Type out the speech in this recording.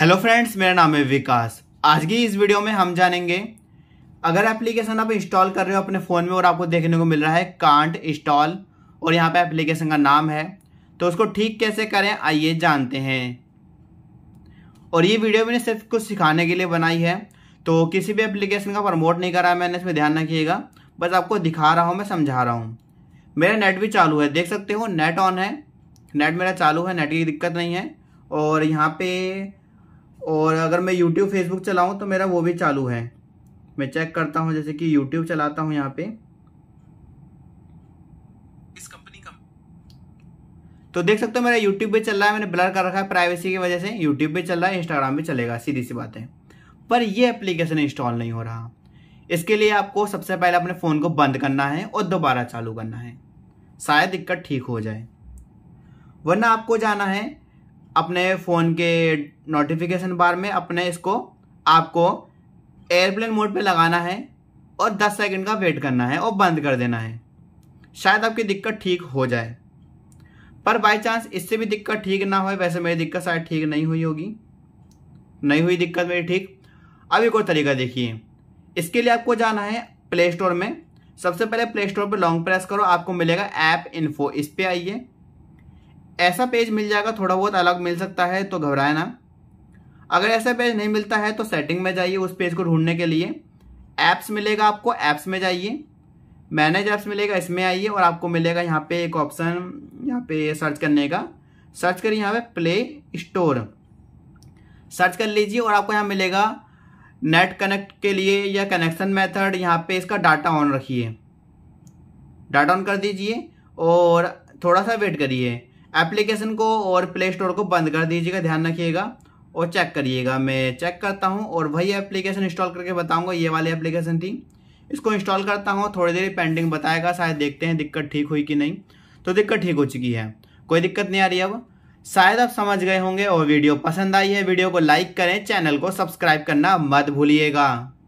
hello friends मेरा नाम है विकास आज की इस वीडियो में हम जानेंगे अगर एप्लीकेशन आप इंस्टॉल कर रहे हो अपने फ़ोन में और आपको देखने को मिल रहा है कांट इंस्टॉल और यहाँ पे एप्लीकेशन का नाम है तो उसको ठीक कैसे करें आइए जानते हैं और ये वीडियो मैंने सिर्फ कुछ सिखाने के लिए बनाई है तो किसी भी एप्लीकेशन का प्रमोट नहीं करा मैंने इसमें ध्यान रखिएगा बस आपको दिखा रहा हूँ मैं समझा रहा हूँ मेरा नेट भी चालू है देख सकते हो नेट ऑन है नेट मेरा चालू है नेट की दिक्कत नहीं है और यहाँ पे और अगर मैं यूट्यूब फेसबुक चलाऊँ तो मेरा वो भी चालू है मैं चेक करता हूँ जैसे कि यूट्यूब चलाता हूँ यहाँ पे इस कंपनी का तो देख सकते हो मेरा यूट्यूब भी चल रहा है मैंने ब्लर कर रखा है प्राइवेसी की वजह से यूट्यूब भी चल रहा है इंस्टाग्राम भी चलेगा सीधी सी बात है पर ये एप्लीकेशन इंस्टॉल नहीं हो रहा इसके लिए आपको सबसे पहले अपने फ़ोन को बंद करना है और दोबारा चालू करना है शायद दिक्कत ठीक हो जाए वरना आपको जाना है अपने फ़ोन के नोटिफिकेशन बार में अपने इसको आपको एयरप्लेन मोड पे लगाना है और 10 सेकंड का वेट करना है और बंद कर देना है शायद आपकी दिक्कत ठीक हो जाए पर बाय चांस इससे भी दिक्कत ठीक ना हो वैसे मेरी दिक्कत शायद ठीक नहीं हुई होगी नहीं हुई दिक्कत मेरी ठीक अब एक और तरीका देखिए इसके लिए आपको जाना है प्ले स्टोर में सबसे पहले प्ले स्टोर पर लॉन्ग प्रेस करो आपको मिलेगा ऐप इन्फो इस पर आइए ऐसा पेज मिल जाएगा थोड़ा बहुत अलग मिल सकता है तो घबराए ना अगर ऐसा पेज नहीं मिलता है तो सेटिंग में जाइए उस पेज को ढूंढने के लिए ऐप्स मिलेगा आपको ऐप्स में जाइए मैनेज ऐप्स मिलेगा इसमें आइए और आपको मिलेगा यहाँ पे एक ऑप्शन यहाँ पे सर्च करने का सर्च करिए यहाँ पे प्ले स्टोर सर्च कर लीजिए और आपको यहाँ मिलेगा नेट कनेक्ट के लिए या कनेक्शन मेथड यहाँ पे इसका डाटा ऑन रखिए डाटा ऑन कर दीजिए और थोड़ा सा वेट करिए एप्लीकेशन को और प्ले स्टोर को बंद कर दीजिएगा ध्यान रखिएगा और चेक करिएगा मैं चेक करता हूँ और वही एप्लीकेशन इंस्टॉल करके बताऊँगा ये वाली एप्लीकेशन थी इसको इंस्टॉल करता हूँ थोड़ी देर पेंडिंग बताएगा शायद देखते हैं दिक्कत ठीक हुई कि नहीं तो दिक्कत ठीक हो चुकी है कोई दिक्कत नहीं आ रही अब शायद आप समझ गए होंगे और वीडियो पसंद आई है वीडियो को लाइक करें चैनल को सब्सक्राइब करना मत भूलिएगा